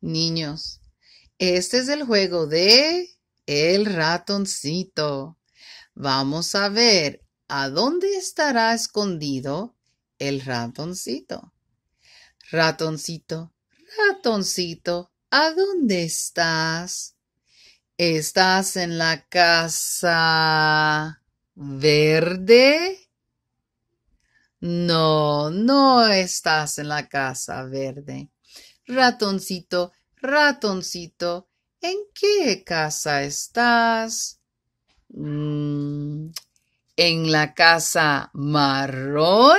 Niños, este es el juego de el ratoncito. Vamos a ver a dónde estará escondido el ratoncito. Ratoncito, ratoncito, ¿a dónde estás? ¿Estás en la casa verde? No, no estás en la casa verde. Ratoncito, ratoncito, ¿en qué casa estás? Mm, ¿En la casa marrón?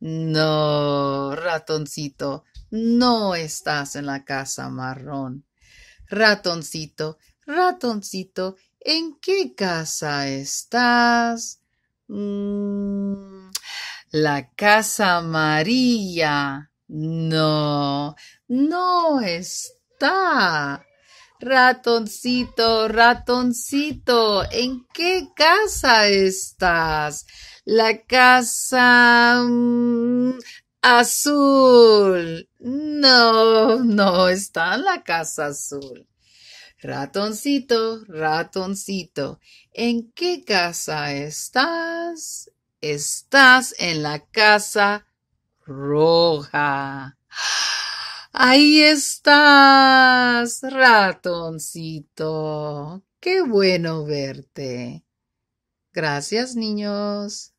No, ratoncito, no estás en la casa marrón. Ratoncito, ratoncito, ¿en qué casa estás? Mm, la casa amarilla. No no, está. Ratoncito, ratoncito, ¿en qué casa estás? La casa mm, azul. No, no está en la casa azul. Ratoncito, ratoncito, ¿en qué casa estás? Estás en la casa roja. Ahí estás, ratoncito. Qué bueno verte. Gracias, niños.